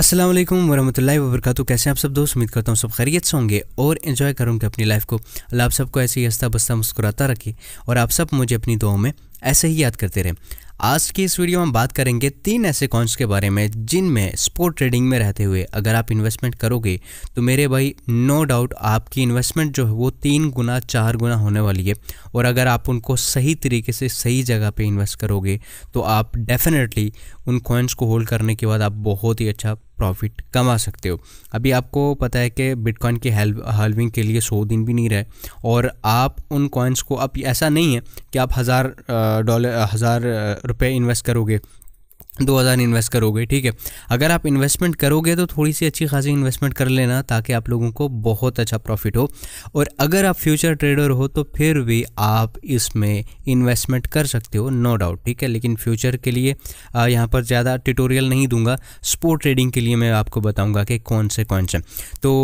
असलम वरहमल वबरक कैसे आप सब दोस्त उम्मीद करता हूँ सब खैरियत से होंगे और इन्जॉय करूँगे अपनी लाइफ को अल्लाह आप सबको ऐसे ही हंसता बस्ता मुस्कुराता रखे और आप सब मुझे अपनी दुआओं में ऐसे ही याद करते रहें आज की इस वीडियो में हम बात करेंगे तीन ऐसे कॉइन्स के बारे में जिनमें स्पोर्ट ट्रेडिंग में रहते हुए अगर आप इन्वेस्टमेंट करोगे तो मेरे भाई नो डाउट आपकी इन्वेस्टमेंट जो है वो तीन गुना चार गुना होने वाली है और अगर आप उनको सही तरीके से सही जगह पे इन्वेस्ट करोगे तो आप डेफिनेटली उन कॉइन्स को होल्ड करने के बाद आप बहुत ही अच्छा प्रॉफिट कमा सकते हो अभी आपको पता है कि बिटकॉइन की हेल्प हल्विंग के लिए सौ दिन भी नहीं रहे और आप उन कॉइन्स को अब ऐसा नहीं है कि आप हज़ार डॉलर हज़ार रुपये इन्वेस्ट करोगे दो हज़ार इन्वेस्ट करोगे ठीक है अगर आप इन्वेस्टमेंट करोगे तो थोड़ी सी अच्छी खासी इन्वेस्टमेंट कर लेना ताकि आप लोगों को बहुत अच्छा प्रॉफिट हो और अगर आप फ्यूचर ट्रेडर हो तो फिर भी आप इसमें इन्वेस्टमेंट कर सकते हो नो डाउट ठीक है लेकिन फ्यूचर के लिए यहाँ पर ज़्यादा ट्यूटोरियल नहीं दूंगा स्पोर्ट ट्रेडिंग के लिए मैं आपको बताऊँगा कि कौन से कौन से तो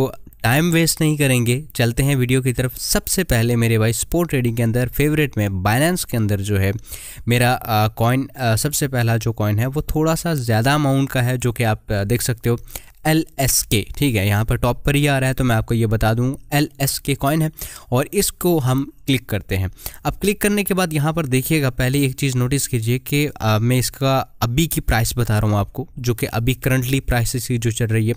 टाइम वेस्ट नहीं करेंगे चलते हैं वीडियो की तरफ सबसे पहले मेरे भाई स्पोर्ट ट्रेडिंग के अंदर फेवरेट में बाइनेंस के अंदर जो है मेरा कॉइन सबसे पहला जो कॉइन है वो थोड़ा सा ज़्यादा अमाउंट का है जो कि आप आ, देख सकते हो एल एस के ठीक है यहाँ पर टॉप पर ही आ रहा है तो मैं आपको ये बता दूँ एल एस के कॉइन है और इसको हम क्लिक करते हैं अब क्लिक करने के बाद यहाँ पर देखिएगा पहले एक चीज़ नोटिस कीजिए कि मैं इसका अभी की प्राइस बता रहा हूँ आपको जो कि अभी करंटली प्राइस इसकी जो चल रही है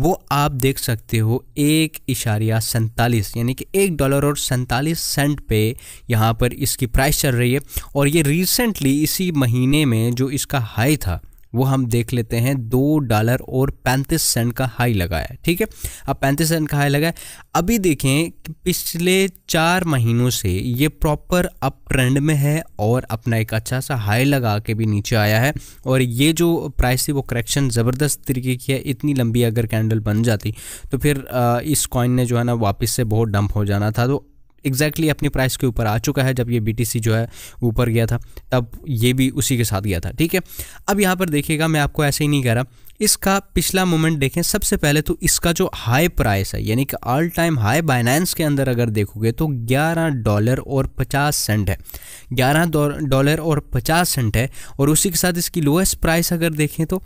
वो आप देख सकते हो एक इशारिया सैंतालीस यानी कि एक डॉलर और सैंतालीस सेंट पे यहाँ पर इसकी प्राइस चल रही है और ये रिसेंटली इसी महीने में जो इसका हाई था वो हम देख लेते हैं दो डॉलर और पैंतीस सेंट का हाई लगा है ठीक है अब पैंतीस सेंट का हाई लगा है अभी देखें कि पिछले चार महीनों से ये प्रॉपर अप ट्रेंड में है और अपना एक अच्छा सा हाई लगा के भी नीचे आया है और ये जो प्राइस थी वो करेक्शन ज़बरदस्त तरीके की है इतनी लंबी अगर कैंडल बन जाती तो फिर इस कॉइन ने जो है ना वापस से बहुत डंप हो जाना था तो एग्जैक्टली अपनी प्राइस के ऊपर आ चुका है जब ये बी जो है ऊपर गया था तब ये भी उसी के साथ गया था ठीक है अब यहाँ पर देखिएगा मैं आपको ऐसे ही नहीं कह रहा इसका पिछला मोमेंट देखें सबसे पहले तो इसका जो हाई प्राइस है यानी कि ऑल टाइम हाई बाइनेंस के अंदर अगर देखोगे तो 11 डॉलर और 50 सेंट है 11 डॉलर और 50 सेंट है और उसी के साथ इसकी लोएस्ट प्राइस अगर देखें तो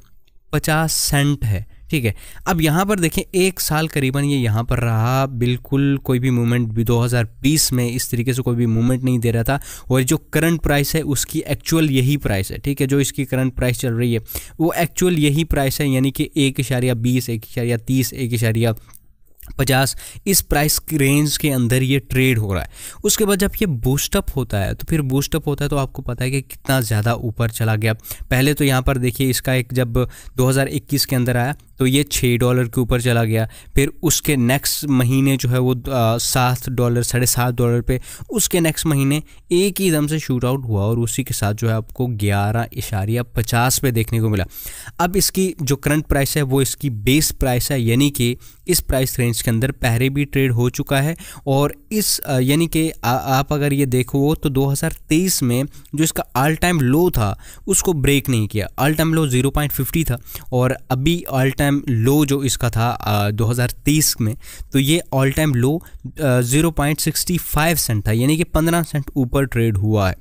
50 सेंट है ठीक है अब यहाँ पर देखें एक साल करीबन ये यहाँ पर रहा बिल्कुल कोई भी मूवमेंट 2020 में इस तरीके से कोई भी मूवमेंट नहीं दे रहा था और जो करंट प्राइस है उसकी एक्चुअल यही प्राइस है ठीक है जो इसकी करंट प्राइस चल रही है वो एक्चुअल यही प्राइस है यानी कि एक इशारिया बीस एक इशारिया तीस एक इशारिया पचास इस प्राइस रेंज के अंदर ये ट्रेड हो रहा है उसके बाद जब ये बूस्टअप होता है तो फिर बूस्टअप होता है तो आपको पता है कि कितना ज़्यादा ऊपर चला गया पहले तो यहाँ पर देखिए इसका एक जब 2021 के अंदर आया तो ये छः डॉलर के ऊपर चला गया फिर उसके नेक्स्ट महीने जो है वो सात डॉलर साढ़े सात डॉलर पे उसके नेक्स्ट महीने एक ही दम से शूट आउट हुआ और उसी के साथ जो है आपको ग्यारह इशारिया पचास पे देखने को मिला अब इसकी जो करंट प्राइस है वो इसकी बेस प्राइस है यानी कि इस प्राइस रेंज के अंदर पहले भी ट्रेड हो चुका है और इस यानी कि आप अगर ये देखो तो 2023 में जो इसका ऑल टाइम लो था उसको ब्रेक नहीं किया ऑल टाइम लो 0.50 था और अभी ऑल टाइम टाइम लो जो इसका था दो में तो ये all time low zero cent था यानी कि 15 सेंट ऊपर ट्रेड हुआ है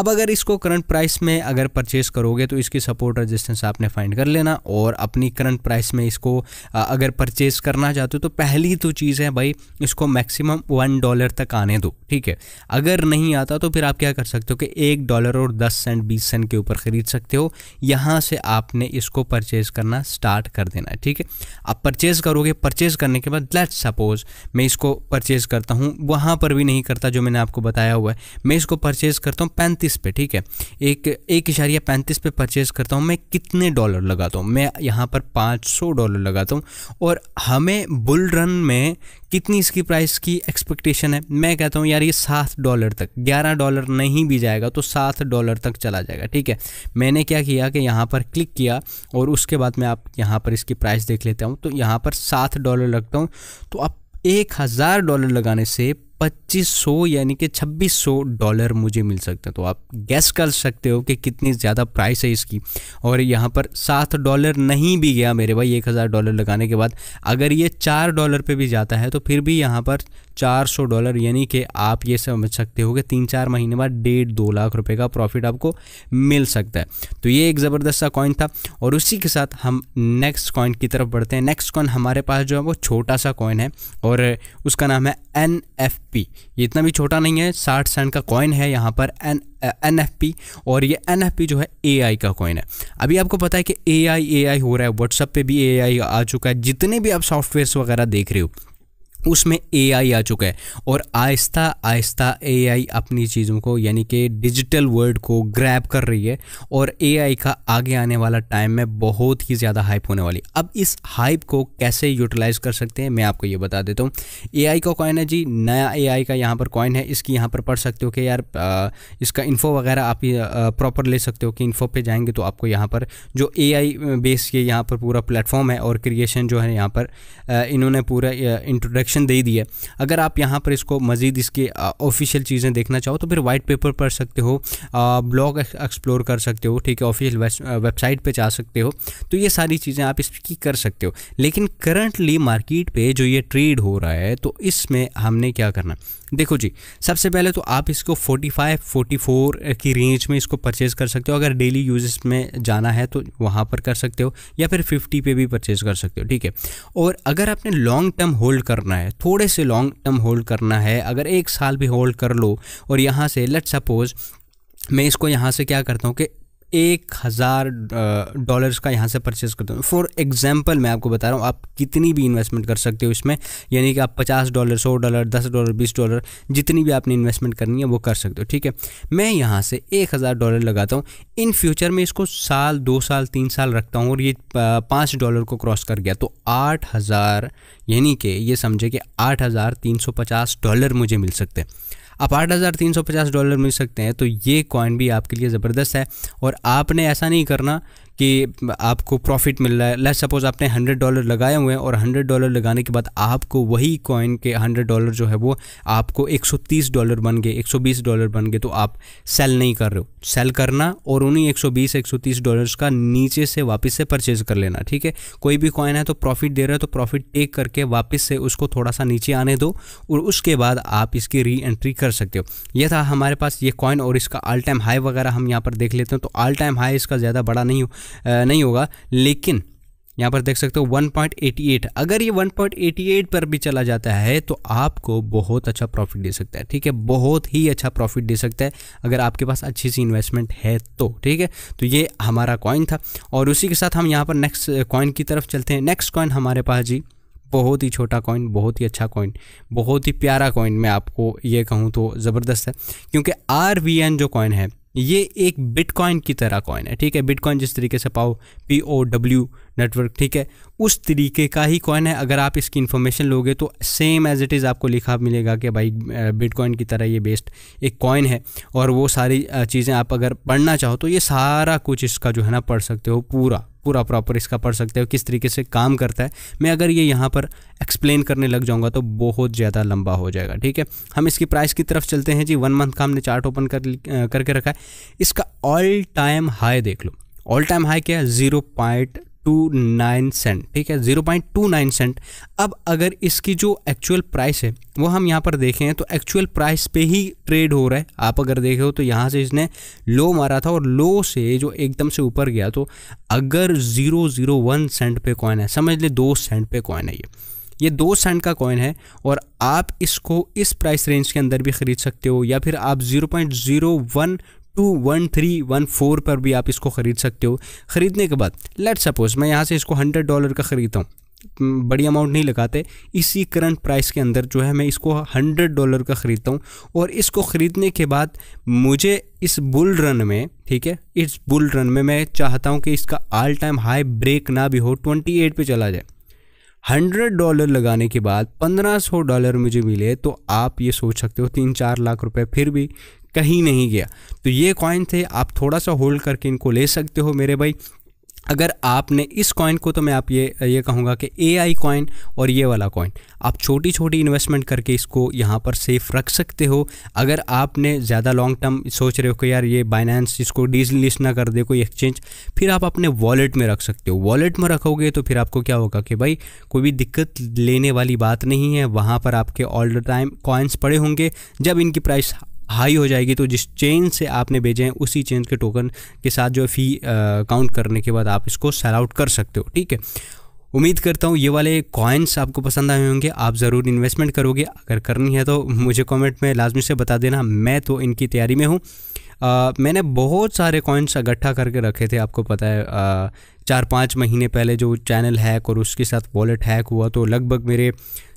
अब अगर इसको करंट प्राइस में अगर परचेस करोगे तो इसकी सपोर्ट रजिस्टेंस आपने फाइंड कर लेना और अपनी करंट प्राइस में इसको अगर परचेस करना चाहते हो तो पहली तो चीज़ है भाई इसको मैक्सिमम वन डॉलर तक आने दो ठीक है अगर नहीं आता तो फिर आप क्या कर सकते हो कि एक डॉलर और दस सेंट बीस सेंट के ऊपर ख़रीद सकते हो यहाँ से आपने इसको परचेज़ करना स्टार्ट कर देना है ठीक है आप परचेज़ करोगे परचेज़ करने के बाद लेट्स सपोज़ मैं इसको परचेज़ करता हूँ वहाँ पर भी नहीं करता जो मैंने आपको बताया हुआ है मैं इसको परचेज़ करता हूँ पैंतीस पैंतीस पे ठीक है एक एक इशारिया पैंतीस पे परचेज करता हूँ मैं कितने डॉलर लगाता हूँ मैं यहाँ पर पाँच सौ डॉलर लगाता हूँ और हमें बुल रन में कितनी इसकी प्राइस की एक्सपेक्टेशन है मैं कहता हूँ यार ये सात डॉलर तक ग्यारह डॉलर नहीं भी जाएगा तो सात डॉलर तक चला जाएगा ठीक है मैंने क्या किया कि यहाँ पर क्लिक किया और उसके बाद मैं आप यहाँ पर इसकी प्राइस देख लेता हूँ तो यहाँ पर सात डॉलर लगता हूँ तो आप एक हज़ार डॉलर लगाने से 2500 यानी कि 2600 डॉलर मुझे मिल सकते हैं तो आप गैस कर सकते हो कि कितनी ज़्यादा प्राइस है इसकी और यहाँ पर सात डॉलर नहीं भी गया मेरे भाई एक हज़ार डॉलर लगाने के बाद अगर ये चार डॉलर पे भी जाता है तो फिर भी यहाँ पर 400 डॉलर यानी कि आप ये समझ सकते हो कि तीन चार महीने बाद डेढ़ दो लाख रुपए का प्रॉफिट आपको मिल सकता है तो ये एक ज़बरदस्त सा कॉइन था और उसी के साथ हम नेक्स्ट कॉइन की तरफ बढ़ते हैं नेक्स्ट कॉइन हमारे पास जो है वो छोटा सा कॉइन है और उसका नाम है एन एफ पी ये इतना भी छोटा नहीं है साठ सेंट का कॉइन है यहाँ पर एन एन एफ पी और ये एन एफ पी जो है ए आई का कॉइन है अभी आपको पता है कि ए आई ए आई हो रहा है व्हाट्सअप पे भी ए आई आ चुका है जितने भी आप सॉफ्टवेयर्स वगैरह देख रहे हो उसमें एआई आ चुका है और आहिस्ता आहिस्ता एआई अपनी चीज़ों को यानी कि डिजिटल वर्ल्ड को ग्रैब कर रही है और एआई का आगे आने वाला टाइम में बहुत ही ज़्यादा हाइप होने वाली अब इस हाइप को कैसे यूटिलाइज कर सकते हैं मैं आपको ये बता देता हूँ एआई का कॉइन है जी नया एआई का यहाँ पर कॉइन है इसकी यहाँ पर पढ़ सकते हो कि यार आ, इसका इन्फो वगैरह आप प्रॉपर ले सकते हो कि इन्फो पर जाएंगे तो आपको यहाँ पर जो ए बेस ये यहाँ पर पूरा प्लेटफॉर्म है और क्रिएशन जो है यहाँ पर इन्होंने पूरा इंट्रोडक्शन सेक्शन दे ही दिया अगर आप यहाँ पर इसको मज़ीद इसके ऑफिशियल चीज़ें देखना चाहो तो फिर वाइट पेपर पढ़ सकते हो ब्लॉग एक्सप्लोर कर सकते हो ठीक है ऑफिशियल वेबसाइट पर जा सकते हो तो ये सारी चीज़ें आप इसकी कर सकते हो लेकिन करंटली मार्केट पर जो ये ट्रेड हो रहा है तो इसमें हमने क्या करना देखो जी सबसे पहले तो आप इसको 45, 44 की रेंज में इसको परचेज़ कर सकते हो अगर डेली यूजेस में जाना है तो वहाँ पर कर सकते हो या फिर 50 पे भी परचेज़ कर सकते हो ठीक है और अगर आपने लॉन्ग टर्म होल्ड करना है है थोड़े से लॉन्ग टर्म होल्ड करना है अगर एक साल भी होल्ड कर लो और यहाँ से लेट सपोज़ मैं इसको यहाँ से क्या करता हूँ कि एक हज़ार डॉलर्स का यहाँ से परचेज़ करते हो फॉर एग्जांपल मैं आपको बता रहा हूँ आप कितनी भी इन्वेस्टमेंट कर सकते हो इसमें यानी कि आप पचास डॉलर सौ डॉलर दस डॉलर बीस डॉलर जितनी भी आपने इन्वेस्टमेंट करनी है वो कर सकते हो ठीक है मैं यहाँ से एक हज़ार डॉलर लगाता हूँ इन फ्यूचर में इसको साल दो साल तीन साल रखता हूँ और ये पाँच डॉलर को क्रॉस कर गया तो आठ यानी कि ये समझे कि आठ डॉलर मुझे मिल सकते हैं आप आठ हज़ार तीन सौ पचास डॉलर मिल सकते हैं तो ये कॉइन भी आपके लिए ज़बरदस्त है और आपने ऐसा नहीं करना कि आपको प्रॉफिट मिल रहा है लेट सपोज़ आपने हंड्रेड डॉलर लगाए हुए हैं और हंड्रेड डॉलर लगाने के बाद आपको वही कॉइन के हंड्रेड डॉलर जो है वो आपको एक सौ तीस डॉलर बन गए एक सौ बीस डॉलर बन गए तो आप सेल नहीं कर रहे हो सेल करना और उन्हीं एक सौ बीस एक सौ तीस डॉलर का नीचे से वापस से परचेज कर लेना ठीक है कोई भी कॉइन है तो प्रॉफिट दे रहा है तो प्रॉफिट टेक करके वापस से उसको थोड़ा सा नीचे आने दो और उसके बाद आप इसकी री एंट्री कर सकते हो यह था हमारे पास ये कॉइन और इसका ऑल टाइम हाई वगैरह हम यहाँ पर देख लेते हैं तो ऑल टाइम हाई इसका ज़्यादा बड़ा नहीं हो नहीं होगा लेकिन यहाँ पर देख सकते हो 1.88 अगर ये 1.88 पर भी चला जाता है तो आपको बहुत अच्छा प्रॉफिट दे सकता है ठीक है बहुत ही अच्छा प्रॉफिट दे सकता है अगर आपके पास अच्छी सी इन्वेस्टमेंट है तो ठीक है तो ये हमारा कॉइन था और उसी के साथ हम यहाँ पर नेक्स्ट कॉइन की तरफ चलते हैं नेक्स्ट कॉइन हमारे पास जी बहुत ही छोटा कॉइन बहुत ही अच्छा कॉइन बहुत ही प्यारा कॉइन मैं आपको ये कहूँ तो ज़बरदस्त है क्योंकि आर जो कॉइन है ये एक बिटकॉइन की तरह कॉइन है ठीक है बिटकॉइन जिस तरीके से पाओ पी ओ डब्ल्यू नेटवर्क ठीक है उस तरीके का ही कॉइन है अगर आप इसकी इन्फॉर्मेशन लोगे तो सेम एज इट इज़ आपको लिखा मिलेगा कि भाई बिटकॉइन की तरह ये बेस्ड एक कॉइन है और वो सारी चीज़ें आप अगर पढ़ना चाहो तो ये सारा कुछ इसका जो है ना पढ़ सकते हो पूरा पूरा प्रॉपर इसका पढ़ सकते हो किस तरीके से काम करता है मैं अगर ये यहाँ पर एक्सप्लेन करने लग जाऊँगा तो बहुत ज़्यादा लंबा हो जाएगा ठीक है हम इसकी प्राइस की तरफ चलते हैं जी वन मंथ का हमने चार्ट ओपन कर करके रखा है इसका ऑल टाइम हाई देख लो ऑल टाइम हाई क्या है zero point two nine cent ठीक है zero point two nine cent अब अगर इसकी जो एक्चुअल प्राइस है वो हम यहाँ पर देखें तो एक्चुअल प्राइस पे ही ट्रेड हो रहा है आप अगर देखो तो यहाँ से इसने लो मारा था और लो से जो एकदम से ऊपर गया तो अगर ज़ीरो ज़ीरो वन सेंट पे कॉइन है समझ ले दो सेंट पे कॉइन है ये ये दो सेंट का कॉइन है और आप इसको इस प्राइस रेंज के अंदर भी ख़रीद सकते हो या फिर आप zero point zero one two one three one four पर भी आप इसको ख़रीद सकते हो ख़रीदने के बाद लेट सपोज़ मैं यहाँ से इसको हंड्रेड डॉलर का ख़रीदता हूँ बड़ी अमाउंट नहीं लगाते इसी करंट प्राइस के अंदर जो है मैं इसको हंड्रेड डॉलर का ख़रीदता हूँ और इसको ख़रीदने के बाद मुझे इस बुल रन में ठीक है इस बुल रन में मैं चाहता हूँ कि इसका ऑल टाइम हाई ब्रेक ना भी हो ट्वेंटी एट पर चला जाए हंड्रेड डॉलर लगाने के बाद पंद्रह सौ डॉलर मुझे मिले तो आप ये सोच सकते हो तीन चार लाख रुपए फिर भी कहीं नहीं गया तो ये कॉइन थे आप थोड़ा सा होल्ड करके इनको ले सकते हो मेरे भाई अगर आपने इस कॉइन को तो मैं आप ये ये कहूँगा कि ए आई कॉइन और ये वाला कॉइन आप छोटी छोटी इन्वेस्टमेंट करके इसको यहाँ पर सेफ रख सकते हो अगर आपने ज़्यादा लॉन्ग टर्म सोच रहे हो कि यार ये बाइनेंस इसको डीजल लिस्ट ना कर दे कोई एक्सचेंज फिर आप अपने वॉलेट में रख सकते हो वॉलेट में रखोगे तो फिर आपको क्या होगा कि भाई कोई भी दिक्कत लेने वाली बात नहीं है वहाँ पर आपके ऑल द टाइम कॉइन्स पड़े होंगे जब इनकी प्राइस हाई हो जाएगी तो जिस चेन से आपने भेजे हैं उसी चेन के टोकन के साथ जो है फ़ी काउंट करने के बाद आप इसको सेल आउट कर सकते हो ठीक है उम्मीद करता हूँ ये वाले कॉइन्स आपको पसंद आए होंगे आप ज़रूर इन्वेस्टमेंट करोगे अगर करनी है तो मुझे कमेंट में लाजमी से बता देना मैं तो इनकी तैयारी में हूँ मैंने बहुत सारे कॉइन्स इकट्ठा करके रखे थे आपको पता है आ, चार पाँच महीने पहले जो चैनल हैक और उसके साथ वॉलेट हैक हुआ तो लगभग मेरे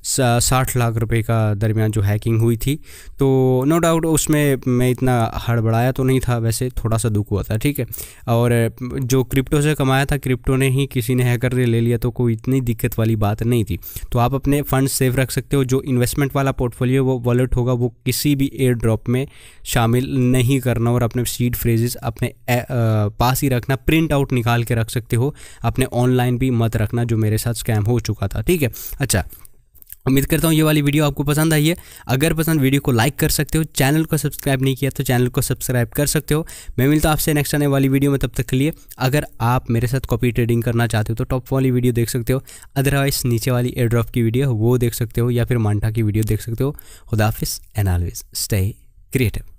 साठ लाख रुपए का दरमियान जो हैकिंग हुई थी तो नो डाउट उसमें मैं इतना हड़बड़ाया तो नहीं था वैसे थोड़ा सा दुख हुआ था ठीक है और जो क्रिप्टो से कमाया था क्रिप्टो ने ही किसी ने हैकर ने ले लिया तो कोई इतनी दिक्कत वाली बात नहीं थी तो आप अपने फंड सेफ रख सकते हो जो इन्वेस्टमेंट वाला पोर्टफोलियो वो वॉलेट होगा वो किसी भी एयर ड्रॉप में शामिल नहीं करना और अपने सीड फ्रेजेस अपने पास ही रखना प्रिंट आउट निकाल के रख सकते हो अपने ऑनलाइन भी मत रखना जो मेरे साथ स्कैम हो चुका था ठीक है अच्छा उम्मीद करता हूँ ये वाली वीडियो आपको पसंद आई है अगर पसंद वीडियो को लाइक कर सकते हो चैनल को सब्सक्राइब नहीं किया तो चैनल को सब्सक्राइब कर सकते हो मैं मिलता हूँ आपसे नेक्स्ट आने वाली वीडियो में तब तक के लिए अगर आप मेरे साथ कॉपी ट्रेडिंग करना चाहते हो तो टॉप वाली वीडियो देख सकते हो अदरवाइज नीचे वाली एयरड्रॉप की वीडियो वो देख सकते हो या फिर मांटा की वीडियो देख सकते हो खुदाफिस एंड ऑलवेज स्टे क्रिएटिव